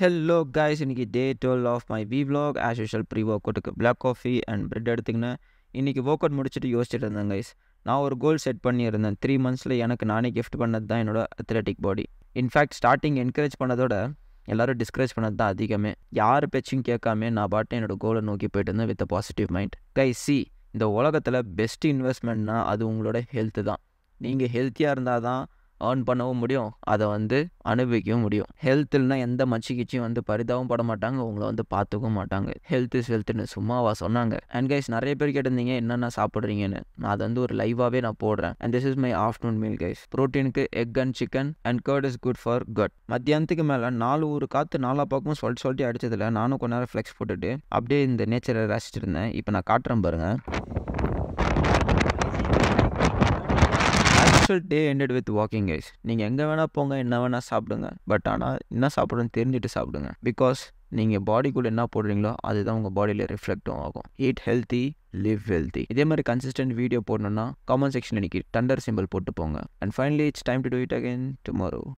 hello guys இன்றைக்கி day twelve of my வி vlog as usual pre work அவுட்டுக்கு black coffee and bread எடுத்துக்கின்னு இன்றைக்கி ஒர்க் அவுட் முடிச்சுட்டு யோசிச்சுட்டு இருந்தேன் கைஸ் நான் ஒரு கோல் செட் பண்ணியிருந்தேன் த்ரீ மந்த்ஸில் எனக்கு நானே கிஃப்ட் பண்ணது தான் என்னோடய athletic body in fact starting encourage பண்ணதோட எல்லோரும் டிஸ்கரேஜ் பண்ணது தான் அதிகமே யார் பேச்சும் கேட்காம நான் பாட்டு என்னோடய கோலை நோக்கி போயிட்டு இருந்தேன் with a positive mind guys சி இந்த உலகத்தில் பெஸ்ட் இன்வெஸ்ட்மெண்ட்னா அது உங்களோட ஹெல்த்து தான் நீங்கள் ஹெல்த்தியாக இருந்தால் தான் ஏர்ன் பண்ணவும் முடியும் அதை வந்து அனுபவிக்கவும் முடியும் ஹெல்த் இல்லைனா எந்த மச்சி கிச்சியும் வந்து பரிதாவும் பட மாட்டாங்க உங்களை வந்து பார்த்துக்கவும் மாட்டாங்க ஹெல்த் இஸ் ஹெல்த்னு சும்மாவா சொன்னாங்க அண்ட் கைஸ் நிறைய பேர் கேட்டிருந்தீங்க என்னென்ன சாப்பிட்றீங்கன்னு நான் அதை வந்து ஒரு லைவாகவே நான் போடுறேன் and this is my afternoon meal guys ப்ரோட்டீனுக்கு egg and chicken and curd is good for gut மத்தியானத்துக்கு மேலே நாலு ஒரு காற்று நாலா பக்கமும் சொல்லிட்டு சொல்லிட்டு அடிச்சதில் நானும் கொஞ்ச நேரம் ஃப்ளெக்ஸ் போட்டுட்டு அப்படியே இந்த நேச்சரை ரசிச்சிருந்தேன் இப்போ நான் காட்டுறேன் பாருங்கள் usual day ended with walking guys நீங்கள் எங்கே வேணால் போங்க என்ன வேணால் சாப்பிடுங்க பட் ஆனால் என்ன சாப்பிடுன்னு தெரிஞ்சுட்டு சாப்பிடுங்க பிகாஸ் நீங்கள் பாடிக்குள்ளே என்ன போடுறீங்களோ அதுதான் உங்கள் பாடியில் ரிஃப்ளெக்டும் ஆகும் ஈட் ஹெல்த்தி லிவ் ஹெல்த்தி இதே மாதிரி கன்சிஸ்டன்ட் வீடியோ போடணும்னா காமெண்ட் செக்ஷன் இன்னைக்கு டண்டர் சிம்பிள் போட்டு போங்க and finally it's time to do it again tomorrow